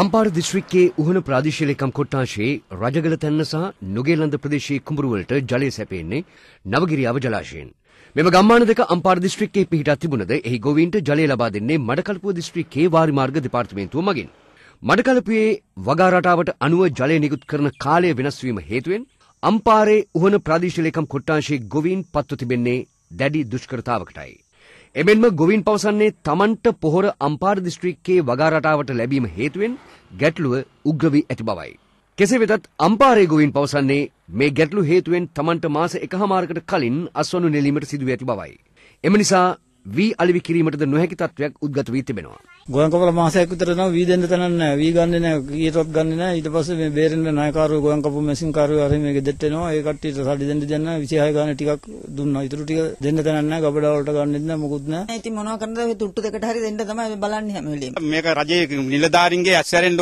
අම්පාර දිස්ත්‍රික්කයේ උහුණු ප්‍රාදේශීයලේකම් කොට්ටාශයේ රජගල තැන්න සහ නුගේලන්ද ප්‍රදේශයේ කුඹුරු වලට ජලය සැපෙන්නේ නවගිරියාව ජලාශයෙන්. මෙම ගම්මාන දෙක අම්පාර දිස්ත්‍රික්කයේ පිහිටා තිබුණද එහි ගොවීන්ට ජලය ලබා දෙන්නේ මඩකලපුව දිස්ත්‍රික්කයේ වාරි මාර්ග දෙපාර්තමේන්තුව මගින්. මඩකලපුවේ වගා රටාවට අනුව ජලය නිකුත් කරන කාලය වෙනස් වීම හේතුවෙන් අම්පාරේ උහුණු ප්‍රාදේශීයලේකම් කොට්ටාශයේ ගොවීන් පත්ව තිබෙන්නේ දැඩි දුෂ්කරතාවකටයි. එමෙන්ම ගොවින් පවසන්නේ තමන්ට පොහොර අම්පාර දිස්ත්‍රික්කයේ වගා රටාවට ලැබීම හේතුවෙන් ගැටලුව උග්‍ර වී ඇති බවයි. කෙසේ වෙතත් අම්පාරේ ගොවින් පවසන්නේ මේ ගැටලු හේතුවෙන් තමන්ට මාස එකහමාරකට කලින් අස්වනු නෙලීමට සිදුව ඇති බවයි. එම නිසා වී අලිවි කිරීමටද නොහැකි තත්වයක් උද්ගත වී තිබෙනවා. ගෝයන්කපල මාසයක් විතර නම් වී දෙන්න තැන නැහැ. වී ගන්නෙ නැහැ. කීයටවත් ගන්නෙ නැහැ. ඊට පස්සේ මේ බේරෙන්න නායකාරයෝ ගෝයන්කපු මැෂින් කාරයෝ අරින් මේ ගෙදෙට්ට එනවා. ඒ කට්ටියට සල්ලි දෙන්න දෙන්න 26 ගාන ටිකක් දුන්නා. ඊටු ටික දෙන්න තැන නැහැ. ගබඩා වලට ගන්නෙත් නැහැ. මොකුත් නැහැ. ඉතින් මොනවා කරන්නද? තුට්ටු දෙකට හරි දෙන්න තමයි බලන්නේ හැම වෙලෙම. මේක රජයේ නිලධාරීන්ගේ ඇස්සරෙන්